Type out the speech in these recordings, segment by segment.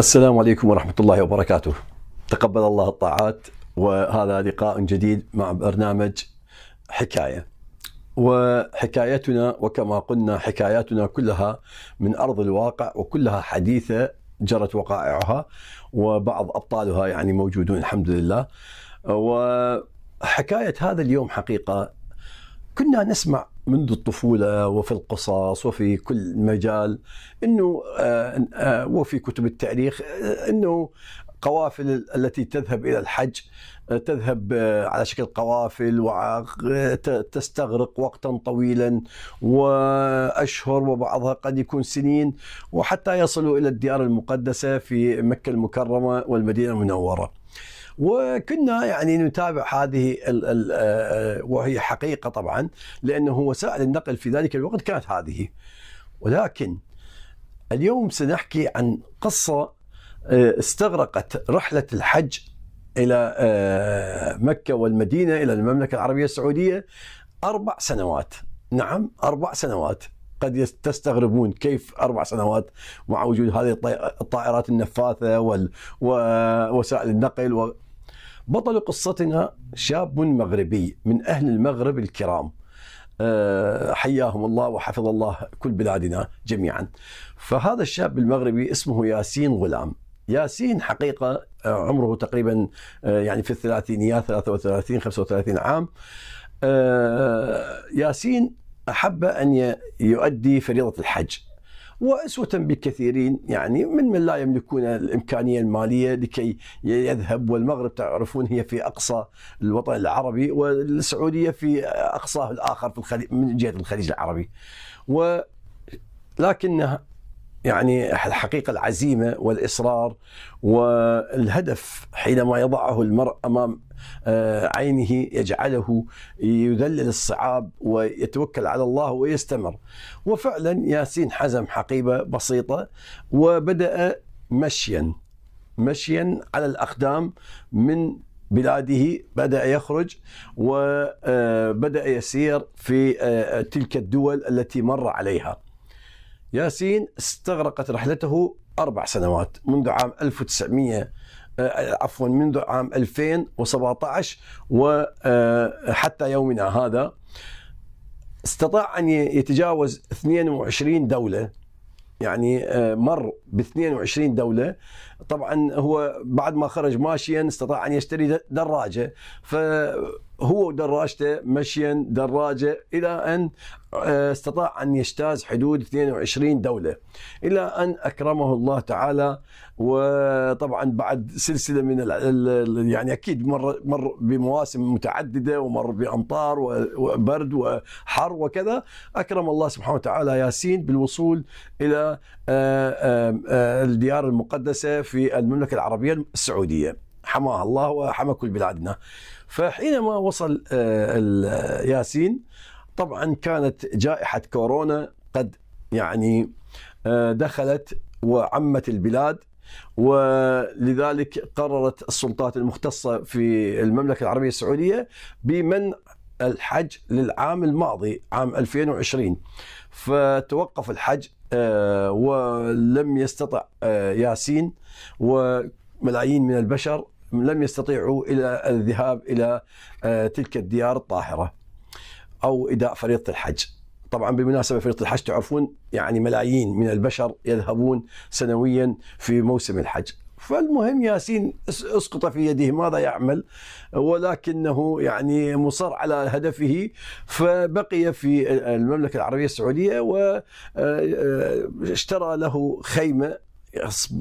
السلام عليكم ورحمة الله وبركاته تقبل الله الطاعات وهذا لقاء جديد مع برنامج حكاية وحكايتنا وكما قلنا حكاياتنا كلها من أرض الواقع وكلها حديثة جرت وقائعها وبعض أبطالها يعني موجودون الحمد لله وحكاية هذا اليوم حقيقة كنا نسمع منذ الطفولة وفي القصص وفي كل مجال أنه آه، آه، وفي كتب التاريخ آه، أنه قوافل التي تذهب إلى الحج تذهب على شكل قوافل وتستغرق وقتا طويلا واشهر وبعضها قد يكون سنين وحتى يصلوا الى الديار المقدسه في مكه المكرمه والمدينه المنوره. وكنا يعني نتابع هذه ال الـ آه، آه، وهي حقيقه طبعا لانه وسائل النقل في ذلك الوقت كانت هذه ولكن اليوم سنحكي عن قصه آه، استغرقت رحله الحج الى مكه والمدينه الى المملكه العربيه السعوديه اربع سنوات نعم اربع سنوات قد تستغربون كيف اربع سنوات مع وجود هذه الطائرات النفاثه ووسائل النقل و... بطل قصتنا شاب مغربي من أهل المغرب الكرام آه، حياهم الله وحفظ الله كل بلادنا جميعا فهذا الشاب المغربي اسمه ياسين غلام ياسين حقيقة آه، عمره تقريبا آه، يعني في الثلاثينيات 33 35 عام ياسين أحب أن يؤدي فريضة الحج وأسوة بكثيرين يعني من من لا يملكون الإمكانية المالية لكي يذهب والمغرب تعرفون هي في أقصى الوطن العربي والسعودية في أقصاه الآخر في الخليج من جهة الخليج العربي ولكن يعني الحقيقة العزيمة والإصرار والهدف حينما يضعه المرء أمام آه، عينه يجعله يذلل الصعاب ويتوكل على الله ويستمر وفعلا ياسين حزم حقيبة بسيطة وبدأ مشيا مشيا على الأقدام من بلاده بدأ يخرج وبدأ آه، يسير في آه، تلك الدول التي مر عليها ياسين استغرقت رحلته أربع سنوات منذ عام 1900 آه، عفوا منذ عام 2017 وحتى آه، يومنا هذا استطاع ان يتجاوز 22 دوله يعني آه، مر ب 22 دوله طبعا هو بعد ما خرج ماشيا استطاع ان يشتري دراجه ف هو ودراجته مشيا دراجه الى ان آه، استطاع ان يجتاز حدود 22 دوله الى ان اكرمه الله تعالى وطبعا بعد سلسله من يعني اكيد مر مر بمواسم متعدده ومر بامطار وبرد وحر وكذا اكرم الله سبحانه وتعالى ياسين بالوصول الى آه، آه، الديار المقدسه في المملكه العربيه السعوديه. حماها الله وحمى كل بلادنا فحينما وصل آه، ياسين طبعا كانت جائحة كورونا قد يعني آه، دخلت وعمت البلاد ولذلك قررت السلطات المختصة في المملكة العربية السعودية بمنع الحج للعام الماضي عام 2020 فتوقف الحج آه، ولم يستطع ياسين وملايين من البشر لم يستطيعوا الى الذهاب الى آه، تلك الديار الطاهره او اداء فريضه الحج. طبعا بالمناسبه فريضه الحج تعرفون يعني ملايين من البشر يذهبون سنويا في موسم الحج. فالمهم ياسين اسقط في يده ماذا يعمل ولكنه يعني مصر على هدفه فبقي في المملكة العربية السعودية واشترى آه، آه، له خيمة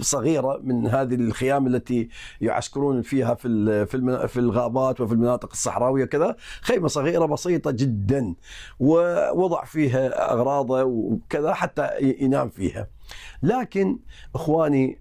صغيره من هذه الخيام التي يعسكرون فيها في في الغابات وفي المناطق الصحراويه كذا خيمه صغيره بسيطه جدا ووضع فيها اغراضه وكذا حتى ينام فيها لكن اخواني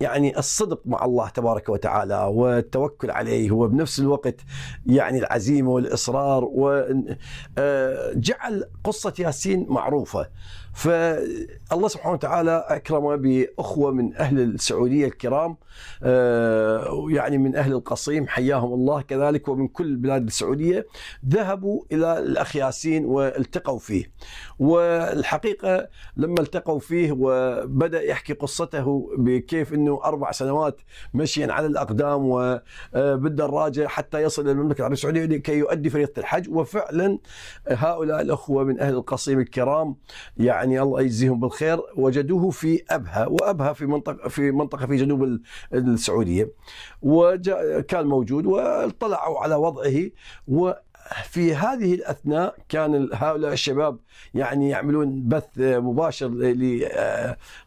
يعني الصدق مع الله تبارك وتعالى والتوكل عليه وبنفس الوقت يعني العزيمه والاصرار وجعل آه، قصه ياسين معروفه فالله سبحانه وتعالى اكرمه باخوه من اهل السعوديه الكرام آه، يعني من اهل القصيم حياهم الله كذلك ومن كل بلاد السعوديه ذهبوا الى الاخ ياسين والتقوا فيه والحقيقه لما التقوا فيه وبدا يحكي قصته بكيف انه انه اربع سنوات مشيا على الاقدام وبالدراجه آه، حتى يصل الى المملكه العربيه السعوديه لكي يؤدي فريضه الحج وفعلا آه، هؤلاء الاخوه من اهل القصيم الكرام يعني الله يجزيهم بالخير وجدوه في ابها وابها في منطقه في منطقه في جنوب السعوديه وكان موجود واطلعوا على وضعه و في هذه الاثناء كان هؤلاء الشباب يعني يعملون بث مباشر لهذا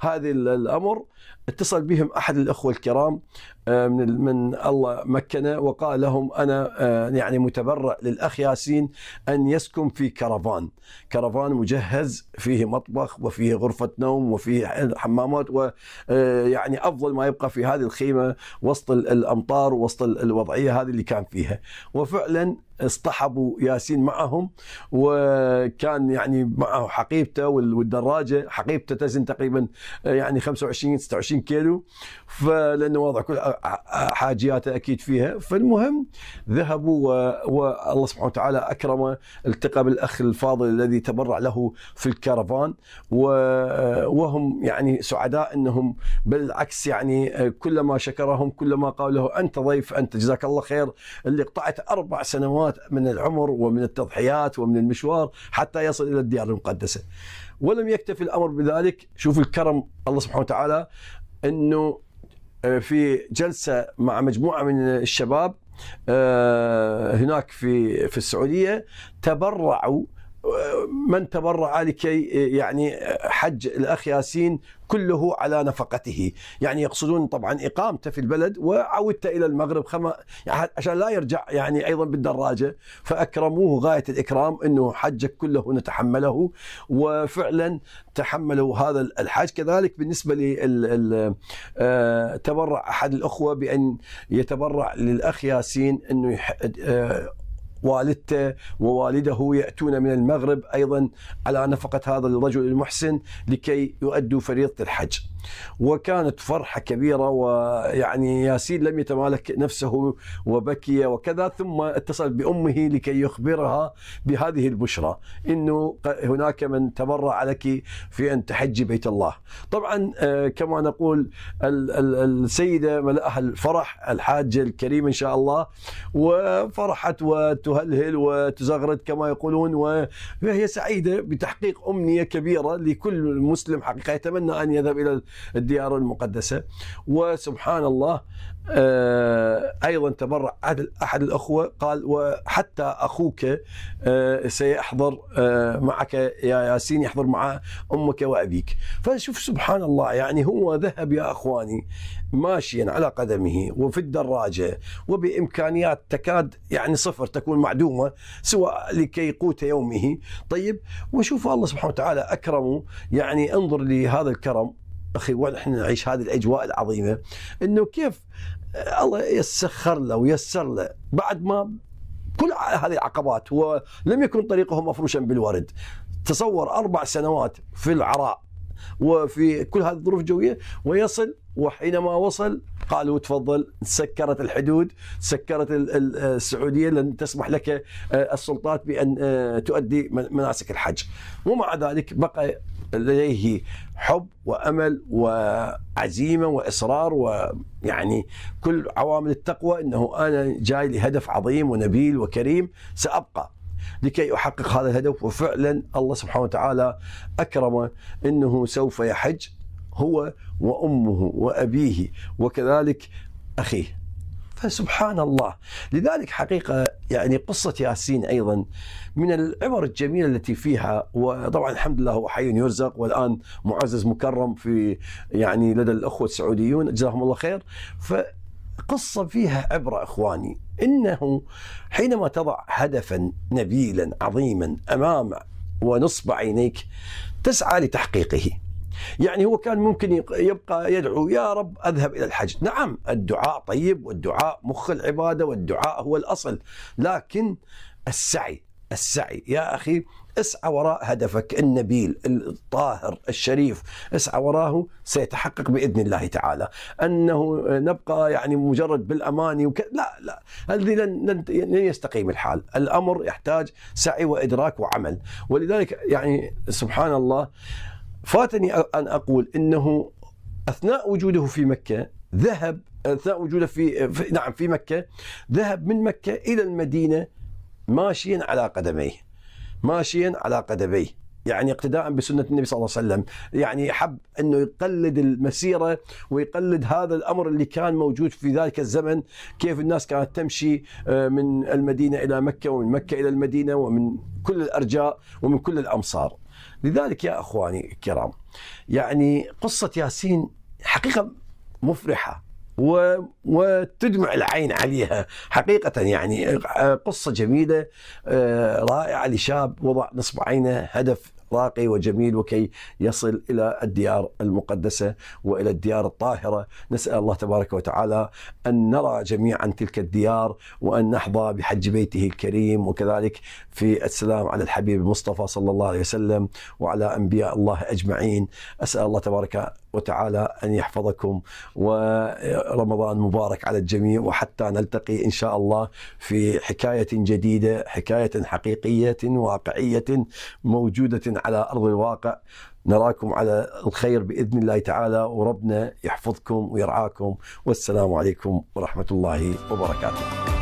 آه، الامر اتصل بهم احد الاخوه الكرام آه، من من الله مكنه وقال لهم انا آه، يعني متبرع للاخ ياسين ان يسكن في كرفان، كرفان مجهز فيه مطبخ وفيه غرفه نوم وفيه حمامات ويعني افضل ما يبقى في هذه الخيمه وسط الامطار وسط الوضعيه هذه اللي كان فيها، وفعلا اصطحبوا ياسين معهم وكان يعني معه حقيبته والدراجه حقيبته تزن تقريبا آه، يعني 25 26 كيلو فلانه وضع كل آه، آه، حاجياته اكيد فيها فالمهم ذهبوا والله سبحانه وتعالى اكرمه التقى بالاخ الفاضل الذي تبرع له في الكرفان وهم يعني سعداء انهم بالعكس يعني كلما شكرهم كلما قال له انت ضيف انت جزاك الله خير اللي قطعت اربع سنوات سنوات من العمر ومن التضحيات ومن المشوار حتى يصل إلى الديار المقدسة ولم يكتفي الأمر بذلك شوف الكرم الله سبحانه وتعالى أنه آه، في جلسة مع مجموعة من الشباب آه، هناك في في السعودية تبرعوا من تبرع لكي يعني حج الاخ ياسين كله على نفقته يعني يقصدون طبعا اقامته في البلد وعودته الى المغرب خم... عشان لا يرجع يعني ايضا بالدراجه فاكرموه غايه الاكرام انه حجك كله نتحمله وفعلا تحملوا هذا الحج كذلك بالنسبه آه، تبرع احد الاخوه بان يتبرع للاخ ياسين انه يح... آه، والدته ووالده يأتون من المغرب أيضا على نفقة هذا الرجل المحسن لكي يؤدوا فريضة الحج وكانت فرحة كبيرة ويعني ياسين لم يتمالك نفسه وبكي وكذا ثم اتصل بأمه لكي يخبرها بهذه البشرى إنه هناك من تبرع لك في أن تحجي بيت الله طبعا آه، كما نقول السيدة ملأها الفرح الحاجة الكريمة إن شاء الله وفرحت وتهلهل وتزغرد كما يقولون وهي سعيدة بتحقيق أمنية كبيرة لكل مسلم حقيقة يتمنى أن يذهب إلى الديار المقدسة وسبحان الله آه، أيضا تبرع أحد الأخوة قال وحتى أخوك آه، سيحضر آه، معك يا ياسين يحضر مع أمك وأبيك فشوف سبحان الله يعني هو ذهب يا أخواني ماشيا على قدمه وفي الدراجة وبإمكانيات تكاد يعني صفر تكون معدومة سواء لكي قوت يومه طيب وشوف الله سبحانه وتعالى أكرمه يعني انظر لهذا الكرم اخي وين احنا نعيش هذه الاجواء العظيمه انه كيف آه، الله يسخر له ويسر له بعد ما كل هذه العقبات هو لم يكن طريقه مفروشا بالورد تصور اربع سنوات في العراء وفي كل هذه الظروف الجويه ويصل وحينما وصل قالوا تفضل سكرت الحدود سكرت آه، السعوديه لن تسمح لك آه، السلطات بان تؤدي مناسك الحج ومع ذلك بقى لديه حب وامل وعزيمه واصرار ويعني كل عوامل التقوى انه انا جاي لهدف عظيم ونبيل وكريم سابقى لكي احقق هذا الهدف وفعلا الله سبحانه وتعالى اكرمه انه سوف يحج هو وامه وابيه وكذلك اخيه فسبحان الله لذلك حقيقة يعني قصة ياسين أيضا من العبر الجميلة التي فيها وطبعا الحمد لله هو حي يرزق والآن معزز مكرم في يعني لدى الأخوة السعوديون جزاهم الله خير فقصة فيها عبرة إخواني إنه حينما تضع هدفا نبيلا عظيما أمام ونصب عينيك تسعى لتحقيقه يعني هو كان ممكن يبقى يدعو يا رب أذهب إلى الحج نعم الدعاء طيب والدعاء مخ العبادة والدعاء هو الأصل لكن السعي السعي يا أخي اسعى وراء هدفك النبيل الطاهر الشريف اسعى وراه سيتحقق باذن الله تعالى انه نبقى يعني مجرد بالاماني وك... لا لا الذي لن لن يستقيم الحال الامر يحتاج سعي وادراك وعمل ولذلك يعني سبحان الله فاتني أن أقول أنه أثناء وجوده في مكة ذهب أثناء وجوده في, في نعم في مكة ذهب من مكة إلى المدينة ماشيا على قدميه ماشيا على قدميه يعني اقتداء بسنه النبي صلى الله عليه وسلم يعني حب انه يقلد المسيره ويقلد هذا الامر اللي كان موجود في ذلك الزمن كيف الناس كانت تمشي آه، من المدينه الى مكه ومن مكه الى المدينه ومن كل الارجاء ومن كل الامصار لذلك يا اخواني الكرام يعني قصه ياسين حقيقه مفرحه و... وتدمع العين عليها حقيقة يعني آه، قصة جميلة آه، رائعة لشاب وضع نصب عينه هدف راقي وجميل وكي يصل إلى الديار المقدسة وإلى الديار الطاهرة نسأل الله تبارك وتعالى أن نرى جميعا تلك الديار وأن نحظى بحج بيته الكريم وكذلك في السلام على الحبيب المصطفى صلى الله عليه وسلم وعلى أنبياء الله أجمعين أسأل الله تبارك وتعالى أن يحفظكم ورمضان مبارك على الجميع وحتى نلتقي إن شاء الله في حكاية جديدة حكاية حقيقية واقعية موجودة على أرض الواقع نراكم على الخير بإذن الله تعالى وربنا يحفظكم ويرعاكم والسلام عليكم ورحمة الله وبركاته